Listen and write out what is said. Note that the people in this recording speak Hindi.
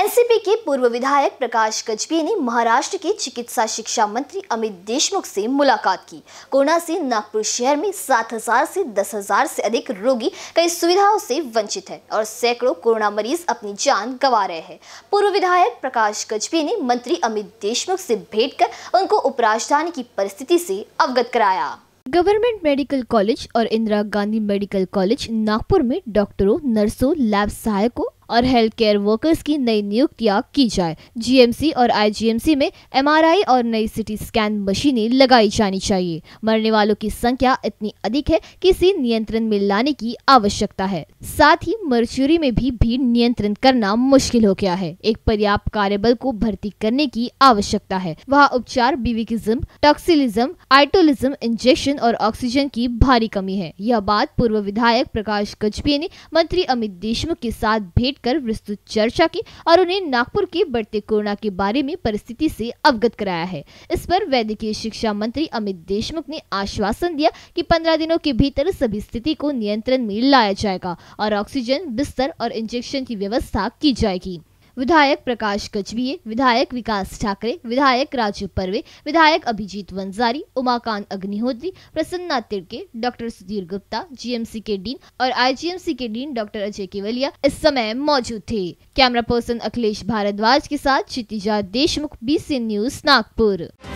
एनसीपी के पूर्व विधायक प्रकाश गजबी ने महाराष्ट्र के चिकित्सा शिक्षा मंत्री अमित देशमुख से मुलाकात की कोरोना से नागपुर शहर में 7000 से 10000 से अधिक रोगी कई सुविधाओं से वंचित है और सैकड़ों कोरोना मरीज अपनी जान गंवा रहे हैं पूर्व विधायक प्रकाश गजबी ने मंत्री अमित देशमुख से भेंट कर उनको उपराजधानी की परिस्थिति से अवगत कराया गवर्नमेंट मेडिकल कॉलेज और इंदिरा गांधी मेडिकल कॉलेज नागपुर में डॉक्टरों नर्सों लैब सहायकों और हेल्थ केयर वर्कर्स की नई नियुक्तियां की जाए जीएमसी और आईजीएमसी में एमआरआई और नई सिटी स्कैन मशीनें लगाई जानी चाहिए मरने वालों की संख्या इतनी अधिक है कि इसे नियंत्रण में लाने की आवश्यकता है साथ ही मर्चुरी में भी भीड़ नियंत्रण करना मुश्किल हो गया है एक पर्याप्त कार्यबल को भर्ती करने की आवश्यकता है वहाँ उपचार बीविकिज्म टॉक्सिलिज्म आइटोलिज्म इंजेक्शन और ऑक्सीजन की भारी कमी है यह बात पूर्व विधायक प्रकाश गजबे ने मंत्री अमित देशमुख के साथ भेंट कर विस्तृत चर्चा की और उन्हें नागपुर के बढ़ते कोरोना के बारे में परिस्थिति से अवगत कराया है इस पर वैद्यकीय शिक्षा मंत्री अमित देशमुख ने आश्वासन दिया कि पंद्रह दिनों के भीतर सभी स्थिति को नियंत्रण में लाया जाएगा और ऑक्सीजन बिस्तर और इंजेक्शन की व्यवस्था की जाएगी विधायक प्रकाश कचबीए विधायक विकास ठाकरे विधायक राजू परवे विधायक अभिजीत वंजारी उमाकांत अग्निहोत्री प्रसन्ना तिड़के डॉक्टर सुधीर गुप्ता जीएमसी के डीन और आईजीएमसी के डीन डॉक्टर अजय केवलिया इस समय मौजूद थे कैमरा पर्सन अखिलेश भारद्वाज के साथ क्षितिजा देशमुख बी न्यूज नागपुर